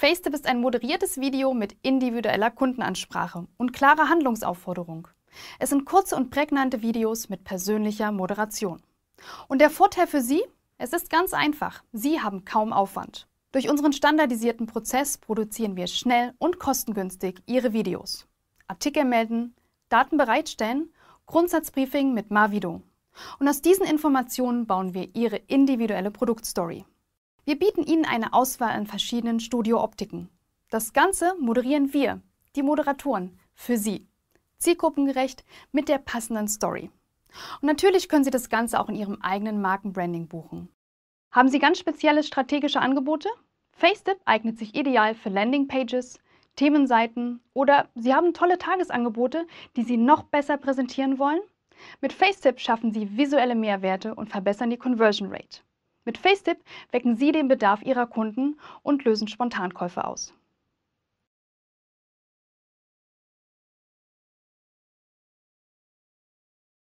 Facetip ist ein moderiertes Video mit individueller Kundenansprache und klarer Handlungsaufforderung. Es sind kurze und prägnante Videos mit persönlicher Moderation. Und der Vorteil für Sie? Es ist ganz einfach. Sie haben kaum Aufwand. Durch unseren standardisierten Prozess produzieren wir schnell und kostengünstig Ihre Videos. Artikel melden, Daten bereitstellen, Grundsatzbriefing mit Mavido. Und aus diesen Informationen bauen wir Ihre individuelle Produktstory. Wir bieten Ihnen eine Auswahl an verschiedenen Studiooptiken. Das Ganze moderieren wir, die Moderatoren, für Sie. Zielgruppengerecht mit der passenden Story. Und natürlich können Sie das Ganze auch in Ihrem eigenen Markenbranding buchen. Haben Sie ganz spezielle strategische Angebote? Facetip eignet sich ideal für Landingpages, Themenseiten oder Sie haben tolle Tagesangebote, die Sie noch besser präsentieren wollen? Mit Facetip schaffen Sie visuelle Mehrwerte und verbessern die Conversion Rate. Mit Facetip wecken Sie den Bedarf Ihrer Kunden und lösen Spontankäufe aus.